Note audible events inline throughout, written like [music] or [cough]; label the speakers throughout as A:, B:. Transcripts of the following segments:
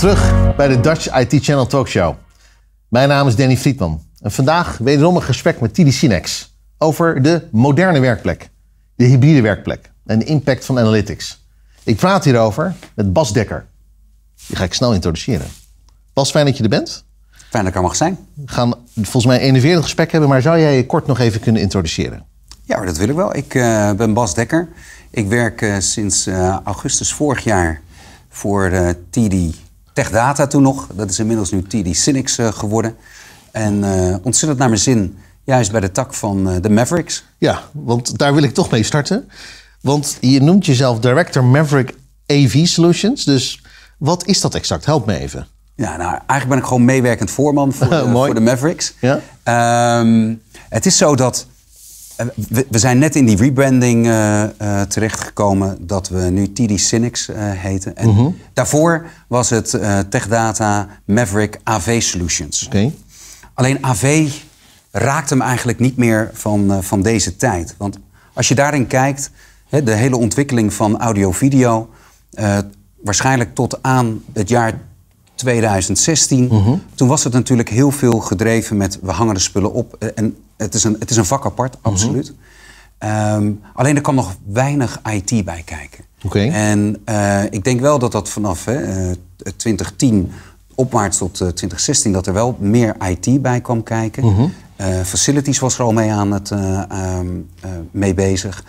A: terug bij de Dutch IT Channel Talkshow. Mijn naam is Danny Friedman en vandaag wederom een gesprek met Tidi Sinex over de moderne werkplek, de hybride werkplek en de impact van analytics. Ik praat hierover met Bas Dekker. Die ga ik snel introduceren. Bas, fijn dat je er bent. Fijn dat ik er mag zijn. We gaan volgens mij een 41 gesprek hebben, maar zou jij je kort nog even kunnen introduceren? Ja, dat wil ik wel. Ik eh, ben Bas
B: Dekker. Ik werk eh, sinds eh, augustus vorig jaar voor Tidi data toen nog. Dat is inmiddels nu TD Cynics eh, geworden. En eh, ontzettend
A: naar mijn zin, juist bij de tak van eh, de Mavericks. Ja, want daar wil ik toch mee starten. Want je noemt jezelf Director Maverick AV Solutions. Dus wat is dat exact? Help me even. Ja, nou, eigenlijk ben ik gewoon meewerkend voorman voor, [laughs] de, voor de Mavericks. Ja?
B: Ehm, het is zo dat we, zijn net in die rebranding eh, eh, terechtgekomen dat we nu TD Cynics eh, heten. En mhm. daarvoor was het TechData Maverick AV Solutions. Oké. Alleen AV raakt hem eigenlijk niet meer van, van deze tijd. Want als je daarin kijkt, hè, de hele ontwikkeling van audio-video... waarschijnlijk tot aan het jaar 2016. Mhm. Toen was het natuurlijk heel veel gedreven met we hangen de spullen op. Eh, en het is een, het is een vak apart, mhm. absoluut. Ehm, alleen er kan nog weinig IT bij kijken. Oké. En eh, ik denk wel dat dat vanaf hè, 2010 eh, opwaarts tot 2016, dat er wel meer IT bij kwam kijken. Mhm. facilities was er al mee, aan het, ehm, mee bezig.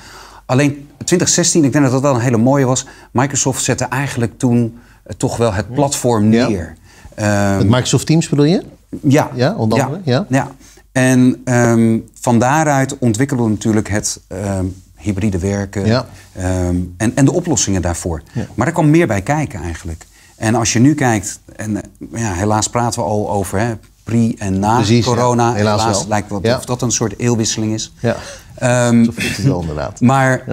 B: Alleen 2016, ik denk dat dat wel een hele mooie was. Microsoft zette eigenlijk toen eh, toch wel het platform neer. Ja. Ehm, het Microsoft Teams bedoel je? Ja. Ja, onder andere. Ja. ja. En um, van daaruit ontwikkelen we natuurlijk het ehm, hybride werken en, en de oplossingen daarvoor. Maar er kwam meer bij kijken eigenlijk. En als je nu kijkt, en eh, ja, helaas praten we al over hè, pre en na corona. helaas, lijkt wel of dat een soort eeuwwisseling is. Ja, um, zo het wel inderdaad. Maar,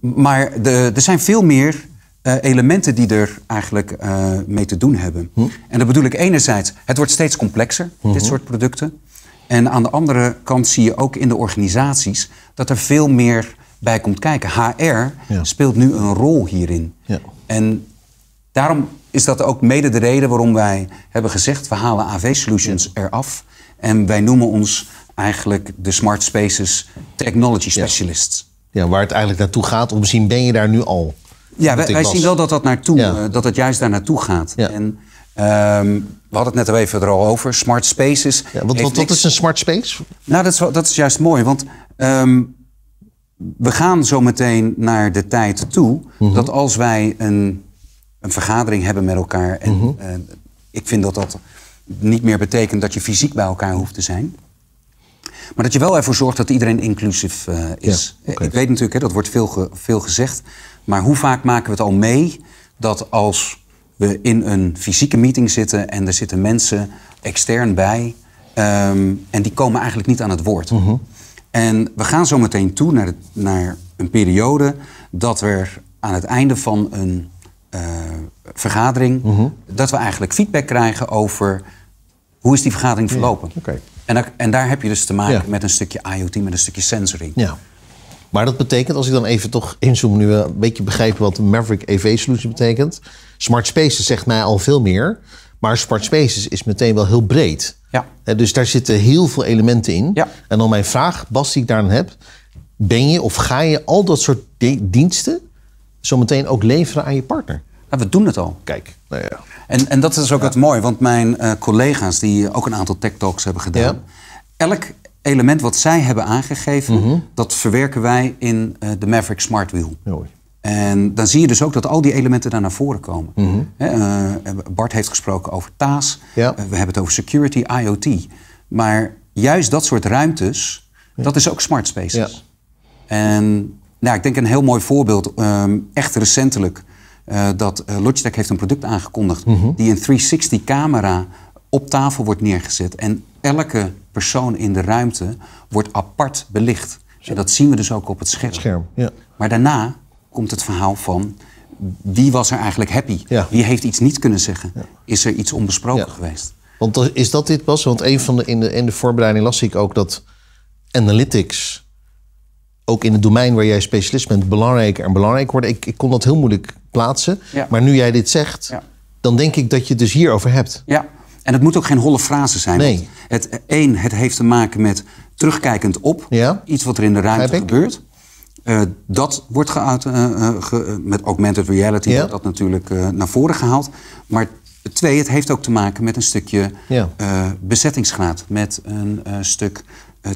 B: maar de, er zijn veel meer eh, elementen die er eigenlijk eh, mee te doen hebben. Hm. En dat bedoel ik enerzijds, het wordt steeds complexer, dit hm. soort producten. En aan de andere kant zie je ook in de organisaties dat er veel meer bij komt kijken. HR speelt nu een rol hierin. Ja. En daarom is dat ook mede de reden waarom wij hebben gezegd: we halen AV Solutions eraf. En wij noemen ons eigenlijk de Smart Spaces Technology Specialists. Ja, waar het eigenlijk naartoe
A: gaat, om misschien ben je daar nu al. Ja, wij, zien wel
B: dat dat, naartoe, ja. Eh, dat het juist daar naartoe gaat. En, ehm, we hadden het net al even er al over, smart spaces. Ja, want, wat, is een
A: smart space?
B: Nou, dat is, dat is juist mooi, want ehm, we gaan zo meteen naar de tijd toe... Mhm. dat als wij een, een vergadering hebben met elkaar... en mhm. eh, ik vind dat dat niet meer betekent dat je fysiek bij elkaar hoeft te zijn... Maar dat je wel ervoor zorgt dat iedereen inclusief eh, is. Eh, ik weet natuurlijk, hè, dat wordt veel, veel gezegd. Maar hoe vaak maken we het al mee dat als we in een fysieke meeting zitten en er zitten mensen extern bij. Ehm, en die komen eigenlijk niet aan het woord. Mhm. En we gaan zo meteen toe naar, de, naar, een periode dat we aan het einde van een eh, vergadering, mhm. dat we eigenlijk feedback krijgen over hoe is die vergadering verlopen. En, daar, en daar heb je dus te maken met een
A: stukje IoT, met een stukje sensory. Ja. Maar dat betekent, als ik dan even toch inzoom, nu een beetje begrijp wat Maverick EV Solution betekent. Smart Spaces zegt mij al veel meer. Maar Smart Spaces is meteen wel heel breed. Ja. Dus daar zitten heel veel elementen in. Ja. En dan mijn vraag, Bas, die ik dan heb. Ben je of ga je al dat soort diensten zo meteen ook leveren aan je partner? we doen het al. Kijk, nou ja.
B: En, en dat is ook ja. het mooie, want mijn eh, collega's die ook een aantal tech talks hebben gedaan, elk element wat zij hebben aangegeven, mhm. dat verwerken wij in eh, de Maverick Smart Wheel. Mooi. En dan zie je dus ook dat al die elementen daar naar voren komen. Mhm. Eh, Bart heeft gesproken over ta's. we hebben het over security, IoT. Maar juist dat soort ruimtes, dat is ook smart spaces. En nou, ik denk een heel mooi voorbeeld, ehm, echt recentelijk eh, dat eh, Logitech heeft een product aangekondigd mhm. die een 360-camera op tafel wordt neergezet. En elke persoon in de ruimte wordt apart belicht. En dat zien we dus ook op het scherm. ja. Maar daarna komt het verhaal van wie was er eigenlijk happy? Wie heeft iets niet kunnen zeggen?
A: Is er iets onbesproken geweest? Want is dat dit pas? Want een van de, in, de, in de voorbereiding las ik ook dat analytics ook in het domein waar jij specialist bent, belangrijker en belangrijk worden. Ik, ik kon dat heel moeilijk plaatsen. Maar nu jij dit zegt, dan denk ik dat je het dus hierover hebt. Ja, en het moet ook geen holle frase zijn. Nee. Het, één, het heeft te maken
B: met terugkijkend op iets wat er in de ruimte gebeurt. Uh, dat wordt geuit, eh, eh, met augmented reality wordt dat natuurlijk naar voren gehaald. Maar twee, het heeft ook te maken met een stukje bezettingsgraad, met een stuk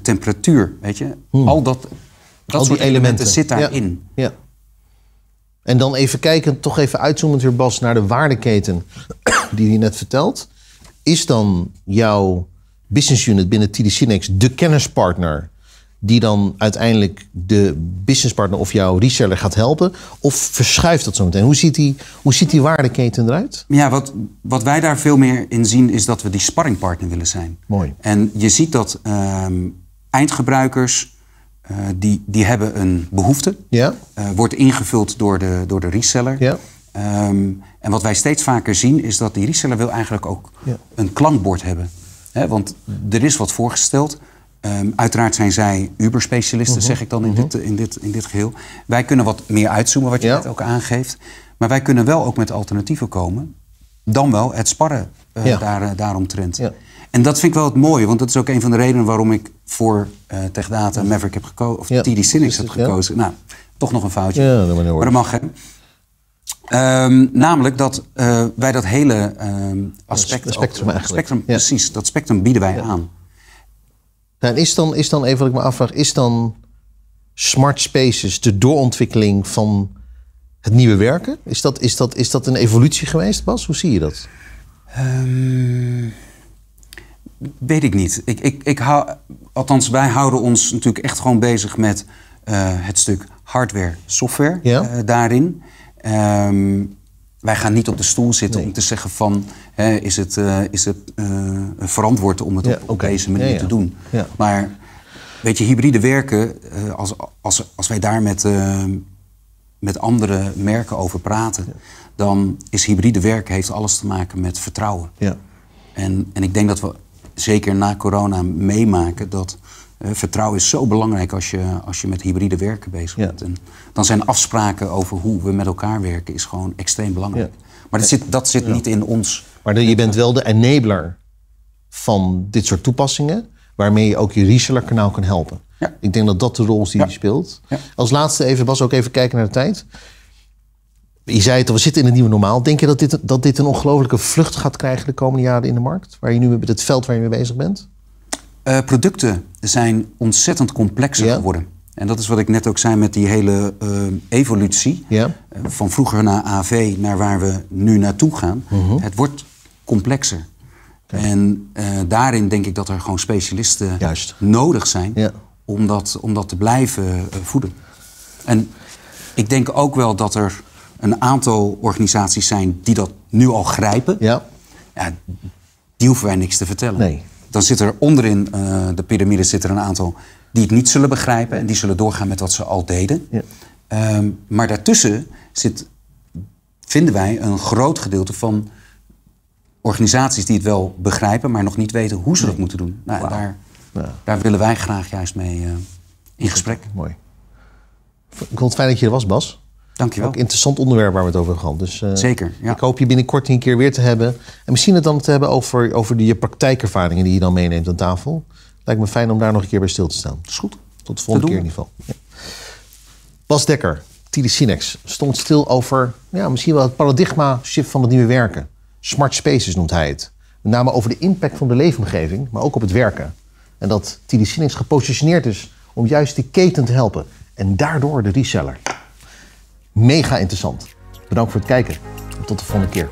A: temperatuur. Weet je? Hmm. Al dat
B: dat Al die elementen. elementen zit daarin.
A: Ja. ja. En dan even kijken, toch even uitzoomend weer Bas, naar de waardeketen [coughs] die je net vertelt. Is dan jouw business unit binnen TD Cinex de kennispartner die dan uiteindelijk de businesspartner of jouw reseller gaat helpen? Of verschuift dat zo meteen? Hoe ziet die, hoe ziet die waardeketen eruit? Ja, wat,
B: wat wij daar veel meer in zien is dat we die sparringpartner willen zijn. Mooi. En je ziet dat ehm, eindgebruikers eh, die, die hebben een behoefte. Ja. Eh, wordt ingevuld door de, door de reseller. Ja. Ehm, en wat wij steeds vaker zien is dat die reseller wil eigenlijk ook een klankbord hebben. want er is wat voorgesteld. Ehm, uiteraard zijn zij Uber-specialisten, mhm. zeg ik dan in, mhm. dit, in, dit, in dit geheel. Wij kunnen wat meer uitzoomen, wat je net ook aangeeft. Maar wij kunnen wel ook met alternatieven komen. Dan wel het sparren eh, daar, daaromtrent. Ja. En dat vind ik wel het mooie, want dat is ook een van de redenen waarom ik voor uh, eh, TechData Maverick heb gekozen, of ja. TD Cynics heb gekozen. Nou, toch nog een foutje. Ja, dat maar, dat mag, hè? Ehm, namelijk dat eh, wij dat hele
A: ehm, aspect, ja, spectrum, precies, dat spectrum bieden wij aan. Nou, en is dan, is dan even wat ik me afvraag, is dan smart spaces de doorontwikkeling van het nieuwe werken? Is dat, is dat, is dat een evolutie geweest, Bas? Hoe zie je dat?
B: Ehm, Weet ik niet. Ik, ik, ik hou, althans, wij houden ons natuurlijk echt gewoon bezig met eh, het stuk hardware-software eh, daarin. Ehm, wij gaan niet op de stoel zitten om te zeggen van hè, is het, eh, is het verantwoord om het op, deze manier te doen. Maar weet je, hybride werken, als, als, als wij daar met, met andere merken over praten, dan is hybride werken heeft alles te maken met vertrouwen. En, en ik denk dat we zeker na corona meemaken dat eh, vertrouwen is zo belangrijk als je, als je met hybride werken bezig bent. En dan zijn
A: afspraken over hoe we met elkaar werken is gewoon extreem belangrijk. Maar dat zit, dat zit niet in ons. Maar je bent wel de enabler van dit soort toepassingen, waarmee je ook je kanaal kan helpen. Ik denk dat dat de rol is die je speelt. Als laatste even, Bas, ook even kijken naar de tijd. Je zei het al, we zitten in een nieuwe normaal. Denk je dat dit, dat dit een ongelofelijke vlucht gaat krijgen de komende jaren in de markt? Waar je nu met het veld waar je mee bezig bent? Eh, producten
B: zijn ontzettend complexer geworden. En dat is wat ik net ook zei met die hele eh, evolutie. Eh, van vroeger naar AV naar waar we nu naartoe gaan. Mhm. Het wordt complexer. En daarin denk ik dat er gewoon specialisten nodig zijn om, dat, om dat te blijven voeden. En ik denk ook wel dat er een aantal organisaties zijn die dat nu al grijpen. Ja. ja die hoeven wij niks te vertellen. Nee. Dan zit er onderin eh, de piramide zit er een aantal die het niet zullen begrijpen en die zullen doorgaan met wat ze al deden. Ja. Ehm, maar daartussen zit, vinden wij een groot gedeelte van organisaties die het wel begrijpen, maar nog niet weten hoe ze dat moeten doen. Nou, daar, daar,
A: willen wij graag juist mee eh, in gesprek. Mooi. Ik vond het fijn dat je er was, Bas. Dankjewel. Ook interessant onderwerp waar we het over hebben Dus, eh, Zeker, ja. Ik hoop je binnenkort een keer weer te hebben. En misschien het dan te hebben over, over je praktijkervaringen die je dan meeneemt aan tafel. Lijkt me fijn om daar nog een keer bij stil te staan. Dat is goed. Tot de volgende keer in ieder geval. Ja. Bas Dekker, Sinex stond stil over ja, misschien wel het paradigma shift van het nieuwe werken. Smart spaces noemt hij het. Met name over de impact van de leefomgeving, maar ook op het werken. En dat Sinex gepositioneerd is om juist die keten te helpen. En daardoor de reseller mega interessant. Bedankt voor het kijken tot de volgende keer.